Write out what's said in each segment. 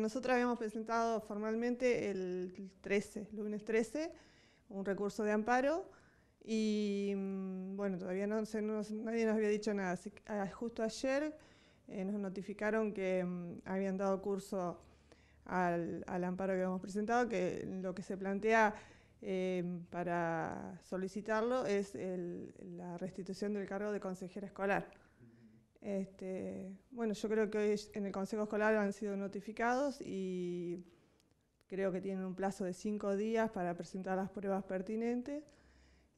Nosotros habíamos presentado formalmente el 13, lunes 13, un recurso de amparo y mm, bueno, todavía no, se nadie nos había dicho nada. Así que, ah, justo ayer eh, nos notificaron que mm, habían dado curso al, amparo que habíamos presentado, que lo que se plantea eh, para solicitarlo es la restitución del cargo de consejera escolar. Este, bueno, yo creo que hoy en el Consejo Escolar han sido notificados y creo que tienen un plazo de cinco días para presentar las pruebas pertinentes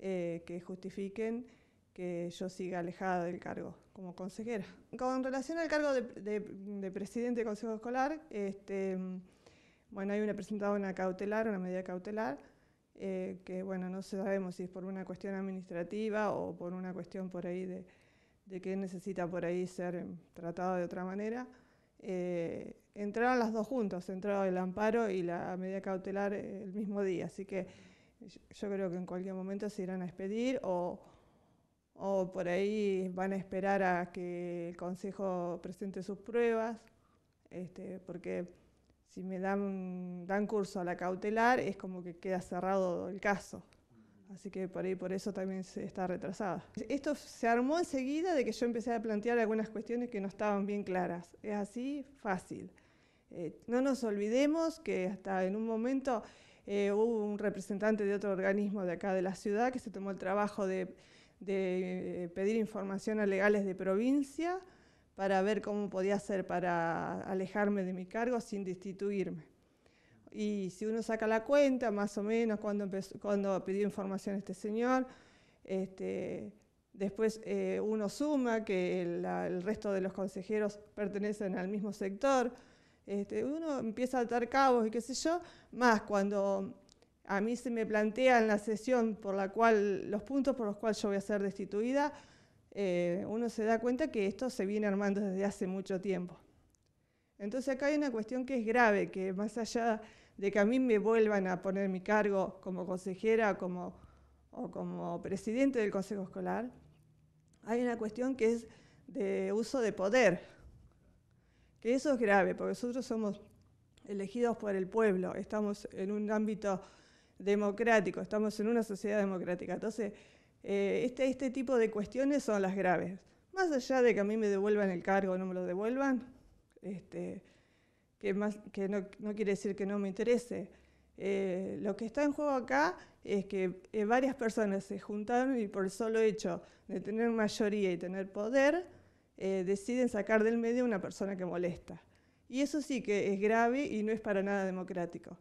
eh, que justifiquen que yo siga alejada del cargo como consejera. Con relación al cargo de, presidente del Consejo Escolar, este, bueno, hay una presentada una cautelar, una medida cautelar, eh, que bueno, no sabemos si es por una cuestión administrativa o por una cuestión por ahí de, de que necesita por ahí ser tratado de otra manera. Eh, entraron las dos juntas, entró el amparo y la medida cautelar eh, el mismo día, así que yo creo que en cualquier momento se irán a expedir o, por ahí van a esperar a que el Consejo presente sus pruebas, este, porque si me dan, dan curso a la cautelar es como que queda cerrado el caso. Así que por ahí, por eso también se está retrasada. Esto se armó enseguida de que yo empecé a plantear algunas cuestiones que no estaban bien claras. Es así, fácil. Eh, no nos olvidemos que hasta en un momento eh, hubo un representante de otro organismo de acá de la ciudad que se tomó el trabajo de, de eh, pedir información a legales de provincia para ver cómo podía hacer para alejarme de mi cargo sin destituirme. Y si uno saca la cuenta, más o menos, cuando, cuando pidió información este señor, este, después eh, uno suma que el, resto de los consejeros pertenecen al mismo sector, este, uno empieza a atar cabos y qué sé yo, más cuando a mí se me plantea en la sesión por la cual, los puntos por los cuales yo voy a ser destituida, eh, uno se da cuenta que esto se viene armando desde hace mucho tiempo. Entonces acá hay una cuestión que es grave, que más allá de que a mí me vuelvan a poner mi cargo como consejera o como presidente del Consejo Escolar, hay una cuestión que es de uso de poder, que eso es grave, porque nosotros somos elegidos por el pueblo, estamos en un ámbito democrático, estamos en una sociedad democrática. Entonces, eh, este, este tipo de cuestiones son las graves. Más allá de que a mí me devuelvan el cargo o no me lo devuelvan, este, que, no, quiere decir que no me interese. Eh, lo que está en juego acá es que eh, varias personas se juntaron y por el solo hecho de tener mayoría y tener poder, eh, deciden sacar del medio a una persona que molesta. Y eso sí que es grave y no es para nada democrático.